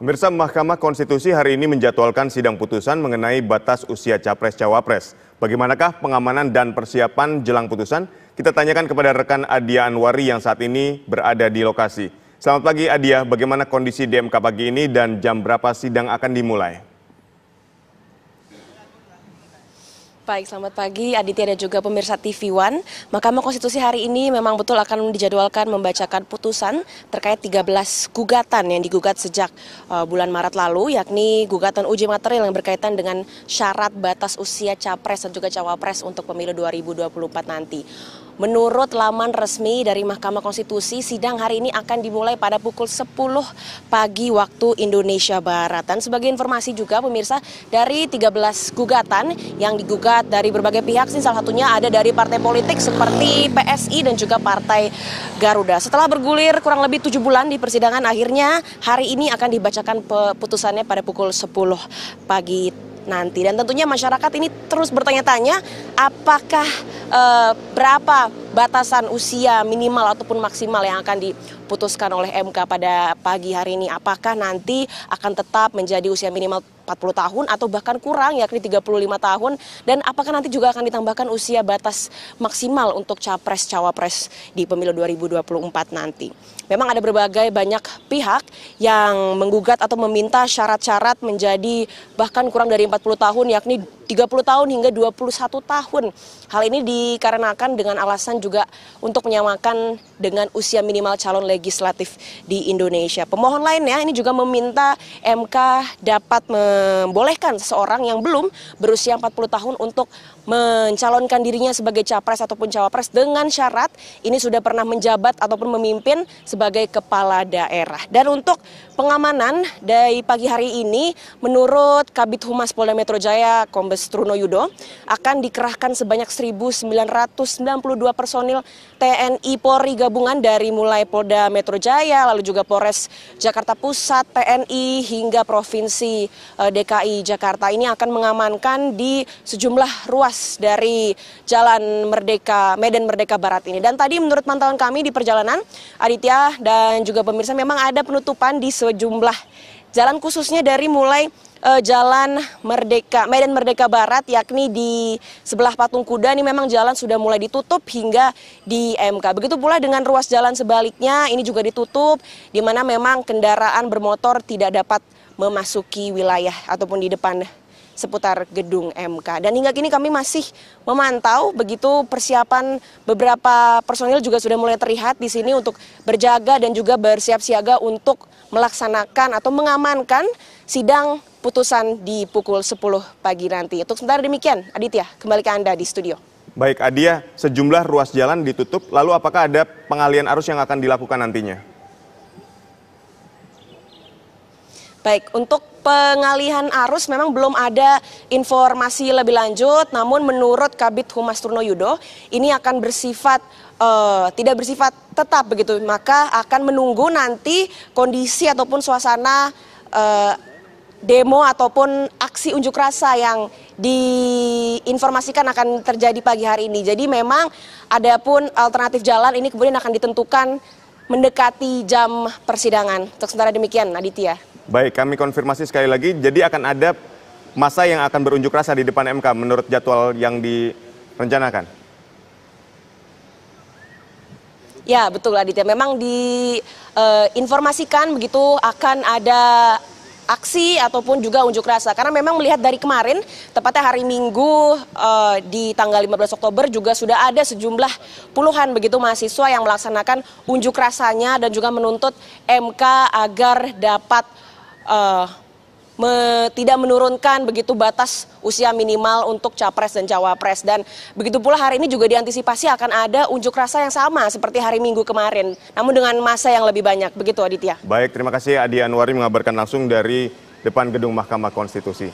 Pemirsa Mahkamah Konstitusi hari ini menjadwalkan sidang putusan mengenai batas usia capres-cawapres. Bagaimanakah pengamanan dan persiapan jelang putusan? Kita tanyakan kepada rekan Adia Anwari yang saat ini berada di lokasi. Selamat pagi Adia, bagaimana kondisi DMK pagi ini dan jam berapa sidang akan dimulai? Baik, selamat pagi Aditya dan juga pemirsa TV One. Mahkamah Konstitusi hari ini memang betul akan dijadwalkan membacakan putusan terkait 13 gugatan yang digugat sejak uh, bulan Maret lalu, yakni gugatan uji materi yang berkaitan dengan syarat batas usia capres dan juga cawapres untuk pemilu 2024 nanti. Menurut laman resmi dari Mahkamah Konstitusi, sidang hari ini akan dimulai pada pukul 10 pagi waktu Indonesia Barat. Dan sebagai informasi juga pemirsa, dari 13 gugatan yang digugat dari berbagai pihak, salah satunya ada dari partai politik seperti PSI dan juga Partai Garuda. Setelah bergulir kurang lebih 7 bulan di persidangan, akhirnya hari ini akan dibacakan putusannya pada pukul 10 pagi nanti. Dan tentunya masyarakat ini terus bertanya-tanya apakah eh, berapa batasan usia minimal ataupun maksimal yang akan diputuskan oleh MK pada pagi hari ini. Apakah nanti akan tetap menjadi usia minimal 40 tahun atau bahkan kurang yakni 35 tahun dan apakah nanti juga akan ditambahkan usia batas maksimal untuk capres cawapres di pemilu 2024 nanti. Memang ada berbagai banyak pihak yang menggugat atau meminta syarat-syarat menjadi bahkan kurang dari 40 tahun yakni 30 tahun hingga 21 tahun. Hal ini dikarenakan dengan alasan juga untuk menyamakan dengan usia minimal calon legislatif di Indonesia. Pemohon lainnya ini juga meminta MK dapat membolehkan seseorang yang belum berusia 40 tahun untuk mencalonkan dirinya sebagai capres ataupun cawapres dengan syarat ini sudah pernah menjabat ataupun memimpin sebagai kepala daerah. Dan untuk pengamanan dari pagi hari ini menurut Kabit Humas Polda Metro Jaya Kombes Truno Yudo akan dikerahkan sebanyak 1992 personil TNI Polri gabungan dari mulai Polda Metro Jaya lalu juga Polres Jakarta Pusat, TNI hingga Provinsi eh, DKI Jakarta ini akan mengamankan di sejumlah ruas ruas dari Jalan Merdeka, Medan Merdeka Barat ini. Dan tadi menurut pantauan kami di perjalanan, Aditya dan juga pemirsa memang ada penutupan di sejumlah jalan khususnya dari mulai uh, Jalan Merdeka, Medan Merdeka Barat, yakni di sebelah Patung Kuda ini memang jalan sudah mulai ditutup hingga di MK. Begitu pula dengan ruas jalan sebaliknya ini juga ditutup, di mana memang kendaraan bermotor tidak dapat memasuki wilayah ataupun di depan seputar gedung MK. Dan hingga kini kami masih memantau begitu persiapan beberapa personil juga sudah mulai terlihat di sini untuk berjaga dan juga bersiap siaga untuk melaksanakan atau mengamankan sidang putusan di pukul 10 pagi nanti. Untuk sementara demikian, Aditya, kembali ke Anda di studio. Baik, Adia, sejumlah ruas jalan ditutup, lalu apakah ada pengalian arus yang akan dilakukan nantinya? Baik, untuk pengalihan arus memang belum ada informasi lebih lanjut, namun menurut Kabit Humas Turno Yudo, ini akan bersifat uh, tidak bersifat tetap begitu, maka akan menunggu nanti kondisi ataupun suasana uh, demo ataupun aksi unjuk rasa yang diinformasikan akan terjadi pagi hari ini. Jadi memang ada pun alternatif jalan ini kemudian akan ditentukan mendekati jam persidangan. Untuk sementara demikian, Aditya. Baik, kami konfirmasi sekali lagi. Jadi akan ada masa yang akan berunjuk rasa di depan MK menurut jadwal yang direncanakan. Ya, betul Aditya. Memang diinformasikan e, begitu akan ada aksi ataupun juga unjuk rasa karena memang melihat dari kemarin tepatnya hari Minggu eh, di tanggal 15 Oktober juga sudah ada sejumlah puluhan begitu mahasiswa yang melaksanakan unjuk rasanya dan juga menuntut MK agar dapat eh, me, tidak menurunkan begitu batas usia minimal untuk capres dan cawapres dan begitu pula hari ini juga diantisipasi akan ada unjuk rasa yang sama seperti hari Minggu kemarin namun dengan masa yang lebih banyak begitu Aditya. Baik, terima kasih Adi Anwari mengabarkan langsung dari depan gedung Mahkamah Konstitusi.